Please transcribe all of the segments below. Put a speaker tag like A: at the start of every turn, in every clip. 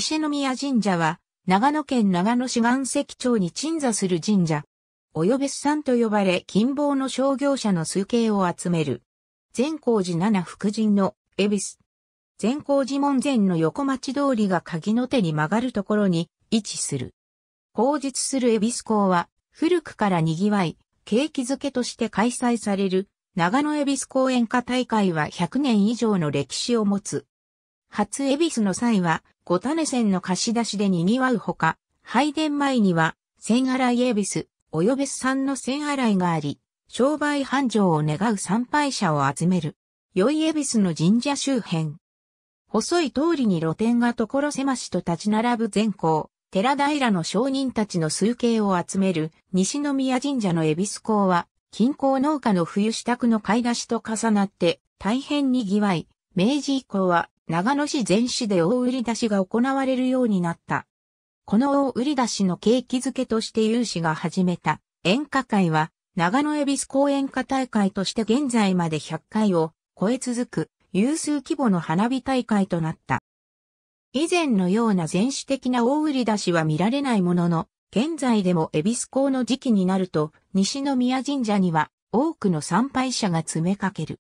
A: 西宮神社は、長野県長野市岩石町に鎮座する神社。およべすさんと呼ばれ、近傍の商業者の数形を集める。善光寺七福神の恵比寿。善光寺門前の横町通りが鍵の手に曲がるところに位置する。後日する恵比寿港は、古くから賑わい、景気づけとして開催される、長野恵比寿公園歌大会は100年以上の歴史を持つ。初恵比寿の際は、五種線の貸し出しで賑わうほか、拝殿前には、千洗い恵比寿、およべすさんの千洗いがあり、商売繁盛を願う参拝者を集める。良い恵比寿の神社周辺。細い通りに露店が所狭しと立ち並ぶ前行、寺平の商人たちの数形を集める西宮神社の恵比寿港は、近郊農家の冬支度の買い出しと重なって大変にぎわい、明治以降は長野市全市で大売り出しが行われるようになった。この大売り出しの景気づけとして有志が始めた演歌会は、長野恵比寿公演歌大会として現在まで100回を超え続く有数規模の花火大会となった。以前のような全市的な大売り出しは見られないものの、現在でも恵比寿港の時期になると、西宮神社には多くの参拝者が詰めかける。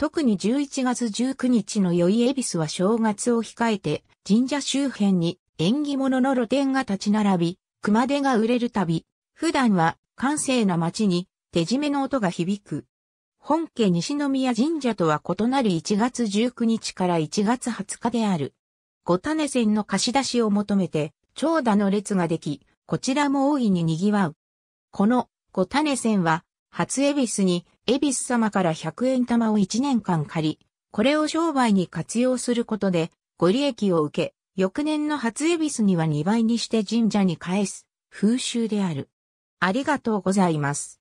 A: 特に11月19日の宵恵比寿は正月を控えて、神社周辺に縁起物の露店が立ち並び、熊手が売れるたび、普段は閑静な街に手締めの音が響く。本家西宮神社とは異なる1月19日から1月20日である。五種線の貸し出しを求めて、長蛇の列ができ、こちらも大いに賑わう。この五種線は、初恵比寿に恵比寿様から100円玉を1年間借り、これを商売に活用することで、ご利益を受け、翌年の初恵比寿には2倍にして神社に返す、風習である。ありがとうございます。